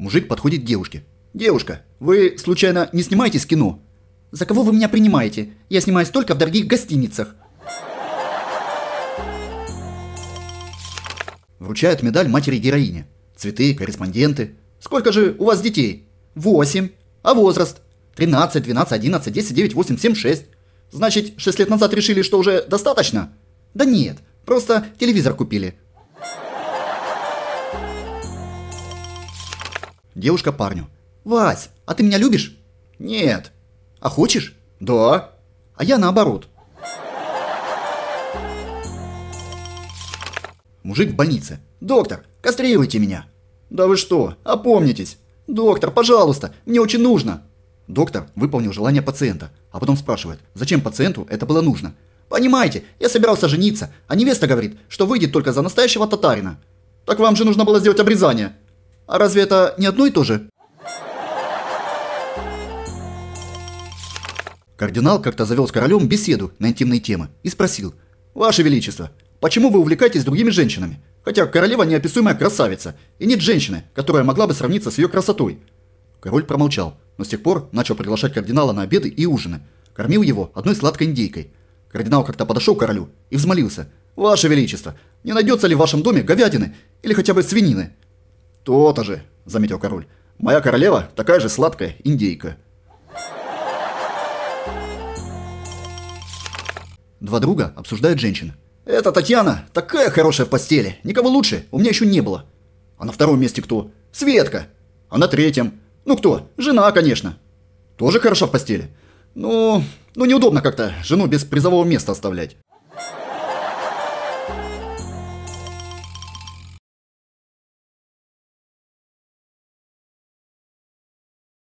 Мужик подходит к девушке. «Девушка, вы, случайно, не снимаете кино?» «За кого вы меня принимаете? Я снимаюсь только в дорогих гостиницах». Вручают медаль матери героини. Цветы, корреспонденты. «Сколько же у вас детей?» «Восемь. А возраст?» Тринадцать, двенадцать, одиннадцать, десять, девять, восемь, семь, шесть. Значит, 6 лет назад решили, что уже достаточно?» «Да нет, просто телевизор купили». Девушка парню. «Вась, а ты меня любишь?» «Нет». «А хочешь?» «Да». «А я наоборот». Мужик в больнице. «Доктор, кастрируйте меня!» «Да вы что, опомнитесь!» «Доктор, пожалуйста, мне очень нужно!» Доктор выполнил желание пациента, а потом спрашивает, зачем пациенту это было нужно. «Понимаете, я собирался жениться, а невеста говорит, что выйдет только за настоящего татарина». «Так вам же нужно было сделать обрезание!» А разве это не одно и то же? Кардинал как-то завел с королем беседу на интимные темы и спросил. «Ваше Величество, почему вы увлекаетесь другими женщинами? Хотя королева неописуемая красавица, и нет женщины, которая могла бы сравниться с ее красотой». Король промолчал, но с тех пор начал приглашать кардинала на обеды и ужины. Кормил его одной сладкой индейкой. Кардинал как-то подошел к королю и взмолился. «Ваше Величество, не найдется ли в вашем доме говядины или хотя бы свинины?» «То-то же», — заметил король. «Моя королева такая же сладкая индейка». Два друга обсуждают женщин. «Это Татьяна, такая хорошая в постели, никого лучше, у меня еще не было». «А на втором месте кто?» «Светка». «А на третьем?» «Ну кто? Жена, конечно». «Тоже хороша в постели?» «Ну, ну неудобно как-то жену без призового места оставлять».